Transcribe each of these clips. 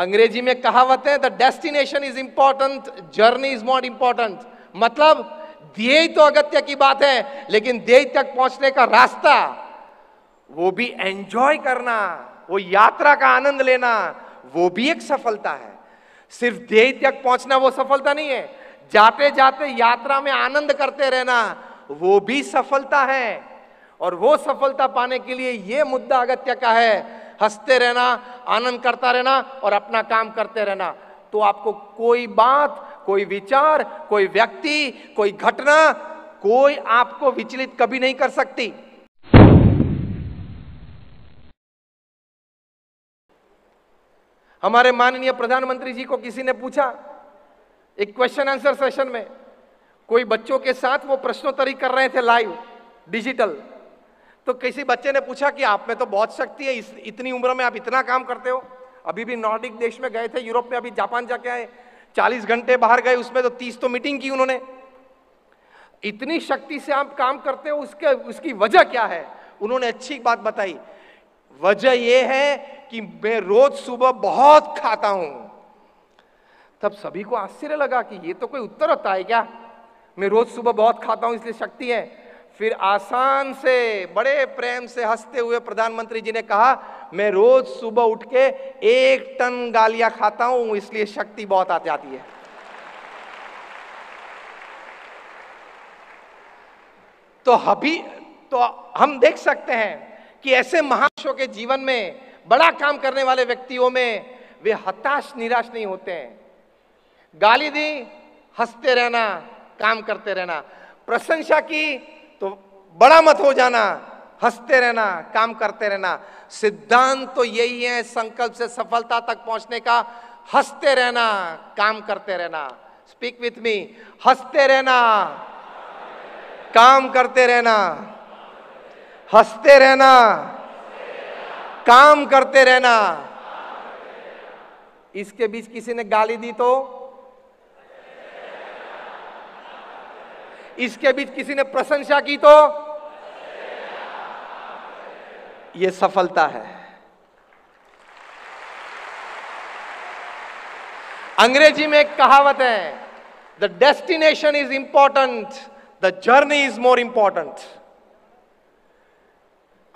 अंग्रेजी में कहावत है the destination is important journey is not important मतलब ध्येय तो अगत्य की बात है लेकिन ध्येय तक पहुंचने का रास्ता वो भी एंजॉय करना वो यात्रा का आनंद लेना वो भी एक सफलता है सिर्फ ध्येय तक पहुंचना वो सफलता नहीं है जाते जाते यात्रा में आनंद करते रहना वो भी सफलता है और वो सफलता पाने के लिए ये मुद्दा अगत्य का है हंसते रहना आनंद करता रहना और अपना काम करते रहना तो आपको कोई बात कोई विचार कोई व्यक्ति कोई घटना कोई आपको विचलित कभी नहीं कर सकती हमारे माननीय प्रधानमंत्री जी को किसी ने पूछा एक क्वेश्चन आंसर सेशन में कोई बच्चों के साथ वो प्रश्नोत्तरी कर रहे थे लाइव डिजिटल तो किसी बच्चे ने पूछा कि आप में तो बहुत शक्ति है इस, इतनी उम्र में आप इतना काम करते हो अभी भी नॉर्डिक देश में गए थे यूरोप में अभी जापान जाके आए चालीस घंटे बाहर गए उसमें तो तीस तो मीटिंग की उन्होंने इतनी शक्ति से आप काम करते हो उसके उसकी वजह क्या है उन्होंने अच्छी बात बताई वजह यह है कि मैं रोज सुबह बहुत खाता हूं तब सभी को आश्चर्य लगा कि ये तो कोई उत्तर होता है क्या मैं रोज सुबह बहुत खाता हूं इसलिए शक्ति है फिर आसान से बड़े प्रेम से हंसते हुए प्रधानमंत्री जी ने कहा मैं रोज सुबह उठ के एक टन गालियां खाता हूं इसलिए शक्ति बहुत आ जाती है तो अभी तो हम देख सकते हैं कि ऐसे महाशो के जीवन में बड़ा काम करने वाले व्यक्तियों में वे हताश निराश नहीं होते हैं गाली दी हंसते रहना काम करते रहना प्रशंसा की तो बड़ा मत हो जाना हंसते रहना काम करते रहना सिद्धांत तो यही है संकल्प से सफलता तक पहुंचने का हंसते रहना काम करते रहना स्पीक विथ मी हंसते रहना काम करते रहना हंसते रहना काम करते रहना इसके बीच किसी ने गाली दी तो इसके बीच किसी ने प्रशंसा की तो ये सफलता है अंग्रेजी में एक कहावत है the destination is important the journey is more important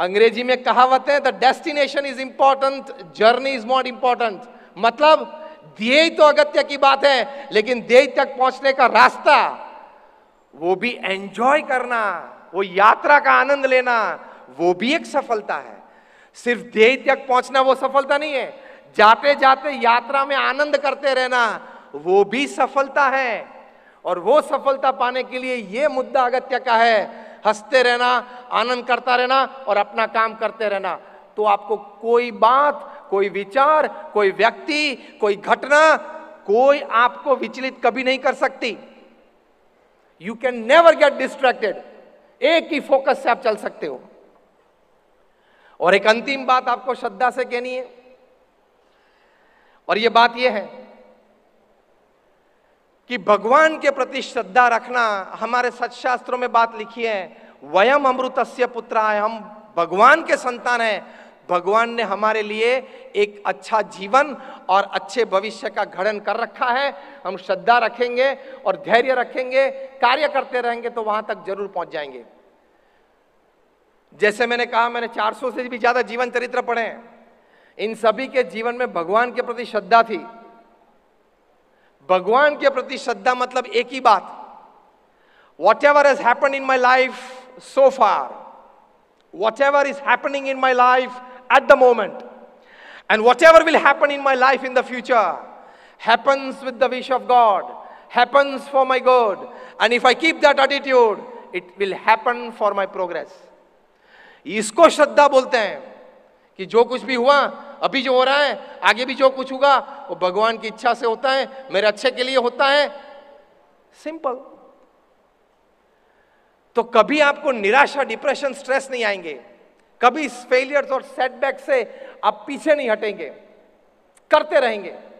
अंग्रेजी में कहावत है the destination is important journey is more important मतलब ध्येय तो अगत्य की बात है लेकिन ध्येय तक पहुंचने का रास्ता वो भी एंजॉय करना वो यात्रा का आनंद लेना वो भी एक सफलता है सिर्फ ध्येय तक पहुंचना वो सफलता नहीं है जाते जाते यात्रा में आनंद करते रहना वो भी सफलता है और वो सफलता पाने के लिए ये मुद्दा अगत्य का है हंसते रहना आनंद करता रहना और अपना काम करते रहना तो आपको कोई बात कोई विचार कोई व्यक्ति कोई घटना कोई आपको विचलित कभी नहीं कर सकती you can never get distracted एक ही फोकस से आप चल सकते हो और एक अंतिम बात आपको श्रद्धा से कहनी है और यह बात यह है कि भगवान के प्रति श्रद्धा रखना हमारे सत्शास्त्रों में बात लिखी है वयम अमृतस्य पुत्र है हम भगवान के संतान हैं भगवान ने हमारे लिए एक अच्छा जीवन और अच्छे भविष्य का घड़न कर रखा है हम श्रद्धा रखेंगे और धैर्य रखेंगे कार्य करते रहेंगे तो वहां तक जरूर पहुंच जाएंगे जैसे मैंने कहा मैंने 400 से भी ज्यादा जीवन चरित्र पढ़े इन सभी के जीवन में भगवान के प्रति श्रद्धा थी भगवान के प्रति श्रद्धा मतलब एक ही बात whatever is happen in my life so far whatever is happening in my life at the moment. And whatever will happen in my life in the future happens with the wish of God, happens for my good. And if I keep that attitude, it will happen for my progress. इसको श्रद्धा बोलते हैं कि जो कुछ भी हुआ अभी जो हो रहा है आगे भी जो कुछ होगा वो भगवान की इच्छा से होता है मेरे अच्छे के लिए होता है सिंपल तो कभी आपको निराशा डिप्रेशन स्ट्रेस नहीं आएंगे कभी इस फेलियर्स और सेटबैक से आप पीछे नहीं हटेंगे करते रहेंगे